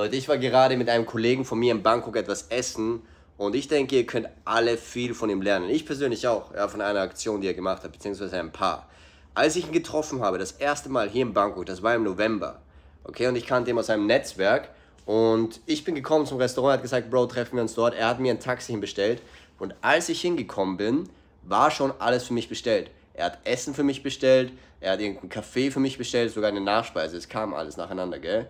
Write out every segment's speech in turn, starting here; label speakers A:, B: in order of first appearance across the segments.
A: Leute, ich war gerade mit einem Kollegen von mir in Bangkok etwas essen und ich denke, ihr könnt alle viel von ihm lernen. Ich persönlich auch, ja, von einer Aktion, die er gemacht hat, beziehungsweise ein paar. Als ich ihn getroffen habe, das erste Mal hier in Bangkok, das war im November, okay, und ich kannte ihn aus einem Netzwerk und ich bin gekommen zum Restaurant, er hat gesagt, Bro, treffen wir uns dort. Er hat mir ein Taxi hinbestellt und als ich hingekommen bin, war schon alles für mich bestellt. Er hat Essen für mich bestellt, er hat irgendeinen Kaffee für mich bestellt, sogar eine Nachspeise. Es kam alles nacheinander, gell?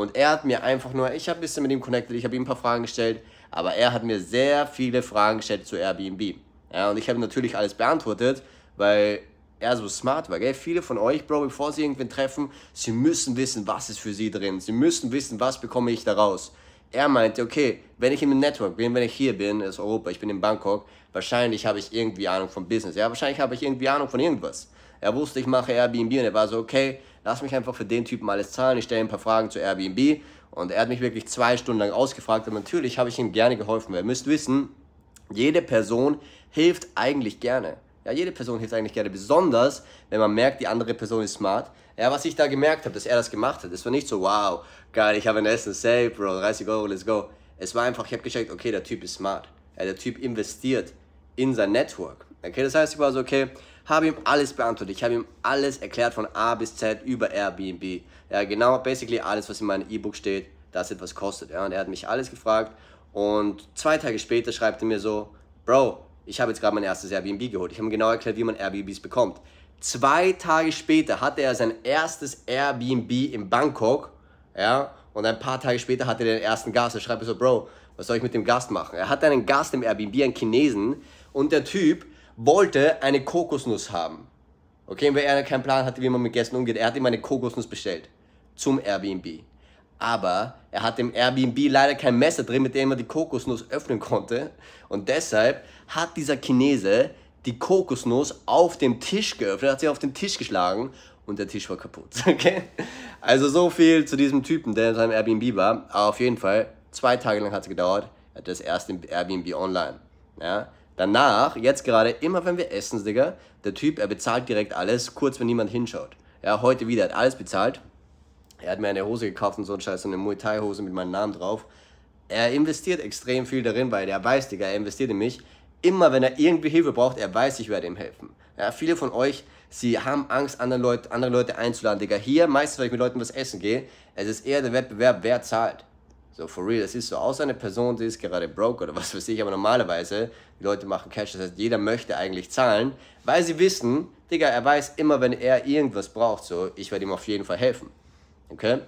A: Und er hat mir einfach nur, ich habe ein bisschen mit ihm connected, ich habe ihm ein paar Fragen gestellt, aber er hat mir sehr viele Fragen gestellt zu Airbnb. Ja, und ich habe natürlich alles beantwortet, weil er so smart war. Gell? Viele von euch, Bro, bevor sie irgendwen treffen, sie müssen wissen, was ist für sie drin. Sie müssen wissen, was bekomme ich daraus. Er meinte, okay, wenn ich in einem Network bin, wenn ich hier bin, ist Europa, ich bin in Bangkok, wahrscheinlich habe ich irgendwie Ahnung von Business. Ja, wahrscheinlich habe ich irgendwie Ahnung von irgendwas. Er wusste, ich mache Airbnb und er war so, okay, lass mich einfach für den Typen alles zahlen. Ich stelle ein paar Fragen zu Airbnb und er hat mich wirklich zwei Stunden lang ausgefragt und natürlich habe ich ihm gerne geholfen. Weil ihr müsst wissen, jede Person hilft eigentlich gerne. Ja, jede Person hilft eigentlich gerne, besonders wenn man merkt, die andere Person ist smart. Ja, was ich da gemerkt habe, dass er das gemacht hat, das war nicht so, wow, geil, ich habe ein Essen, safe, Bro, 30 Euro, let's go. Es war einfach, ich habe gecheckt, okay, der Typ ist smart. Ja, der Typ investiert in sein Network. Okay, das heißt, ich war so, okay, habe ihm alles beantwortet. Ich habe ihm alles erklärt von A bis Z über Airbnb. Ja, genau, basically alles, was in meinem E-Book steht, das etwas kostet. Ja, und er hat mich alles gefragt. Und zwei Tage später schreibt er mir so, Bro, ich habe jetzt gerade mein erstes Airbnb geholt. Ich habe ihm genau erklärt, wie man Airbnbs bekommt. Zwei Tage später hatte er sein erstes Airbnb in Bangkok. Ja, und ein paar Tage später hatte er den ersten Gast. Er schreibt mir so, Bro, was soll ich mit dem Gast machen? Er hatte einen Gast im Airbnb, einen Chinesen. Und der Typ wollte eine Kokosnuss haben. Okay, weil er keinen Plan hatte, wie man mit Gästen umgeht. Er hat ihm eine Kokosnuss bestellt. Zum Airbnb. Aber er hat im Airbnb leider kein Messer drin, mit dem er die Kokosnuss öffnen konnte. Und deshalb hat dieser Chinese die Kokosnuss auf dem Tisch geöffnet, hat sie auf den Tisch geschlagen und der Tisch war kaputt. Okay? Also so viel zu diesem Typen, der in seinem Airbnb war. Aber auf jeden Fall, zwei Tage lang hat es gedauert. Er hat das erste Airbnb online. Ja? Danach, jetzt gerade, immer wenn wir essen, Digga, der Typ, er bezahlt direkt alles, kurz wenn niemand hinschaut. Ja, heute wieder, hat alles bezahlt. Er hat mir eine Hose gekauft und so ein Scheiß, so eine Muay Thai Hose mit meinem Namen drauf. Er investiert extrem viel darin, weil er weiß, Digga, er investiert in mich. Immer wenn er irgendwie Hilfe braucht, er weiß, ich werde ihm helfen. Ja, viele von euch, sie haben Angst, andere Leute, andere Leute einzuladen, Digga. Hier, meistens, wenn ich mit Leuten was essen gehe, es ist eher der Wettbewerb, wer zahlt. So, for real, das ist so. Außer eine Person, die ist gerade broke oder was weiß ich, aber normalerweise, die Leute machen Cash, das heißt, jeder möchte eigentlich zahlen, weil sie wissen, Digga, er weiß immer, wenn er irgendwas braucht, so, ich werde ihm auf jeden Fall helfen. Okay?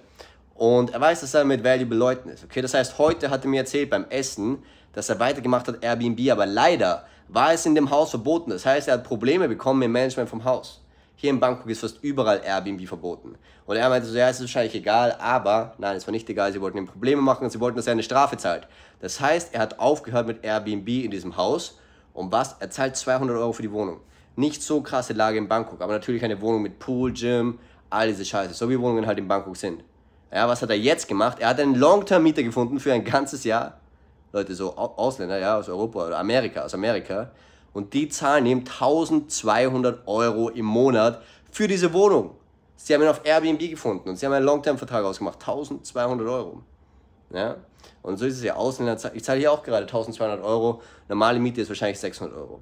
A: Und er weiß, dass er mit valuable Leuten ist. Okay, das heißt, heute hat er mir erzählt beim Essen, dass er weitergemacht hat Airbnb, aber leider war es in dem Haus verboten. Das heißt, er hat Probleme bekommen im Management vom Haus hier in Bangkok ist fast überall Airbnb verboten. Und er meinte so, ja, es ist wahrscheinlich egal, aber nein, es war nicht egal, sie wollten ihm Probleme machen und sie wollten, dass er eine Strafe zahlt. Das heißt, er hat aufgehört mit Airbnb in diesem Haus und was? Er zahlt 200 Euro für die Wohnung. Nicht so krasse Lage in Bangkok, aber natürlich eine Wohnung mit Pool, Gym, all diese Scheiße, so wie Wohnungen halt in Bangkok sind. Ja, was hat er jetzt gemacht? Er hat einen Long-Term-Mieter gefunden für ein ganzes Jahr. Leute, so Ausländer, ja, aus Europa oder Amerika, aus Amerika. Und die zahlen ihm 1200 Euro im Monat für diese Wohnung. Sie haben ihn auf Airbnb gefunden und sie haben einen Long-Term-Vertrag ausgemacht. 1200 Euro. Ja? Und so ist es ja. Ausländer, ich zahle hier auch gerade 1200 Euro. Normale Miete ist wahrscheinlich 600 Euro.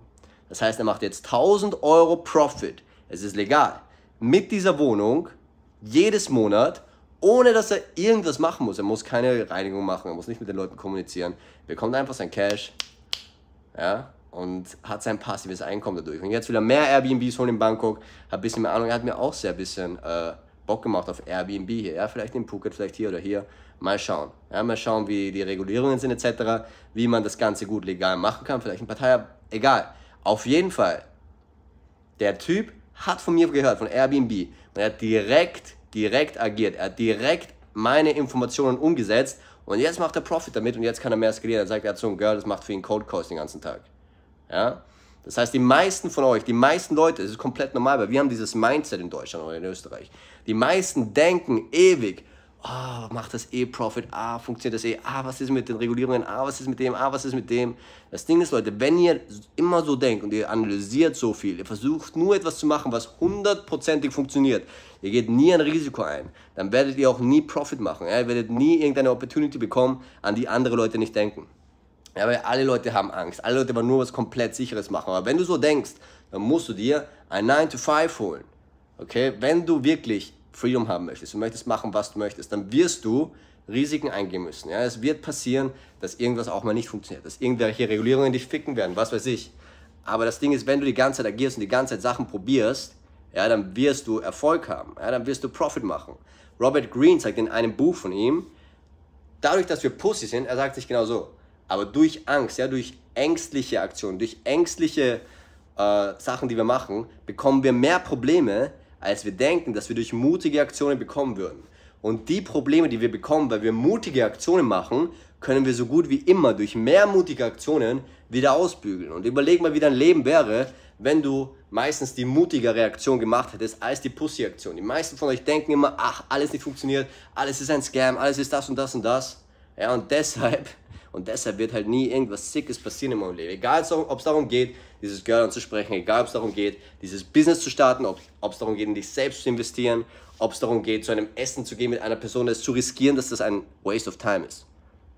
A: Das heißt, er macht jetzt 1000 Euro Profit. Es ist legal. Mit dieser Wohnung jedes Monat, ohne dass er irgendwas machen muss. Er muss keine Reinigung machen, er muss nicht mit den Leuten kommunizieren. Er bekommt einfach sein Cash. Ja, und hat sein passives Einkommen dadurch. Und jetzt will er mehr Airbnbs holen in Bangkok, hat ein bisschen mehr Ahnung, er hat mir auch sehr ein bisschen äh, Bock gemacht auf Airbnb hier, ja, vielleicht in Phuket, vielleicht hier oder hier, mal schauen. Ja, mal schauen, wie die Regulierungen sind etc., wie man das Ganze gut legal machen kann, vielleicht ein Partei, egal. Auf jeden Fall, der Typ hat von mir gehört, von Airbnb, und er hat direkt, direkt agiert, er hat direkt meine Informationen umgesetzt und jetzt macht er Profit damit und jetzt kann er mehr skalieren. Dann sagt, er hat so Girl, das macht für ihn Cold Calls den ganzen Tag. Ja? Das heißt, die meisten von euch, die meisten Leute, es ist komplett normal, weil wir haben dieses Mindset in Deutschland oder in Österreich. Die meisten denken ewig, oh, macht das eh Profit, ah, funktioniert das eh, ah, was ist mit den Regulierungen, ah, was ist mit dem, ah, was ist mit dem. Das Ding ist, Leute, wenn ihr immer so denkt und ihr analysiert so viel, ihr versucht nur etwas zu machen, was hundertprozentig funktioniert, ihr geht nie ein Risiko ein, dann werdet ihr auch nie Profit machen, ja? ihr werdet nie irgendeine Opportunity bekommen, an die andere Leute nicht denken. Aber alle Leute haben Angst. Alle Leute wollen nur was komplett Sicheres machen. Aber wenn du so denkst, dann musst du dir ein 9-to-5 holen. Okay? Wenn du wirklich Freedom haben möchtest, du möchtest machen, was du möchtest, dann wirst du Risiken eingehen müssen. Ja? Es wird passieren, dass irgendwas auch mal nicht funktioniert, dass irgendwelche Regulierungen dich ficken werden, was weiß ich. Aber das Ding ist, wenn du die ganze Zeit agierst und die ganze Zeit Sachen probierst, ja, dann wirst du Erfolg haben, ja, dann wirst du Profit machen. Robert Greene sagt in einem Buch von ihm, dadurch, dass wir Pussy sind, er sagt sich genau so, aber durch Angst, ja, durch ängstliche Aktionen, durch ängstliche äh, Sachen, die wir machen, bekommen wir mehr Probleme, als wir denken, dass wir durch mutige Aktionen bekommen würden. Und die Probleme, die wir bekommen, weil wir mutige Aktionen machen, können wir so gut wie immer durch mehr mutige Aktionen wieder ausbügeln. Und überleg mal, wie dein Leben wäre, wenn du meistens die mutigere Aktion gemacht hättest als die Pussy-Aktion. Die meisten von euch denken immer, ach, alles nicht funktioniert, alles ist ein Scam, alles ist das und das und das. Ja, und deshalb und deshalb wird halt nie irgendwas Sickes passieren in meinem Leben. Egal, ob es darum geht, dieses Girl anzusprechen, egal, ob es darum geht, dieses Business zu starten, ob es darum geht, in dich selbst zu investieren, ob es darum geht, zu einem Essen zu gehen mit einer Person, das zu riskieren, dass das ein Waste of Time ist.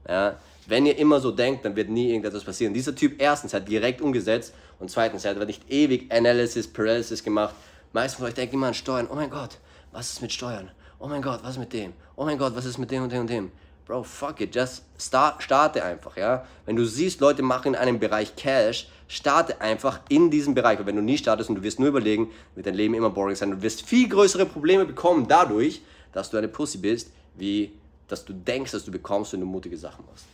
A: Ja? Wenn ihr immer so denkt, dann wird nie irgendetwas passieren. Dieser Typ erstens hat direkt umgesetzt und zweitens er hat aber nicht ewig Analysis, Paralysis gemacht. Meistens von euch denken immer an Steuern. Oh mein Gott, was ist mit Steuern? Oh mein Gott, was ist mit dem? Oh mein Gott, was ist mit dem und dem und dem? Bro, fuck it, just start, starte einfach, ja. Wenn du siehst, Leute machen in einem Bereich Cash, starte einfach in diesem Bereich. Weil wenn du nie startest und du wirst nur überlegen, wird dein Leben immer boring sein. Du wirst viel größere Probleme bekommen dadurch, dass du eine Pussy bist, wie dass du denkst, dass du bekommst, wenn du mutige Sachen machst.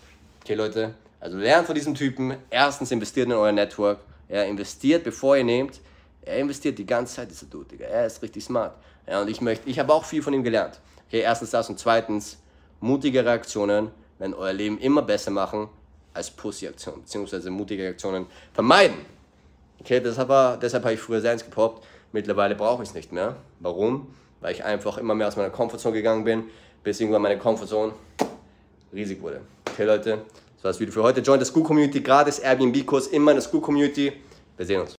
A: Okay, Leute, also lernt von diesem Typen. Erstens investiert in euer Network. Er investiert, bevor ihr nehmt. Er investiert die ganze Zeit, dieser Dude, Digga. Er ist richtig smart. Ja, und ich möchte, ich habe auch viel von ihm gelernt. Okay, erstens das und zweitens, mutige Reaktionen werden euer Leben immer besser machen als Pussy-Aktionen, beziehungsweise mutige Reaktionen vermeiden. Okay, deshalb, war, deshalb habe ich früher Seins gepoppt. Mittlerweile brauche ich es nicht mehr. Warum? Weil ich einfach immer mehr aus meiner Komfortzone gegangen bin, bis irgendwann meine Komfortzone riesig wurde. Okay, Leute, das war das Video für heute. Join the School Community, gratis Airbnb-Kurs in meiner School Community. Wir sehen uns.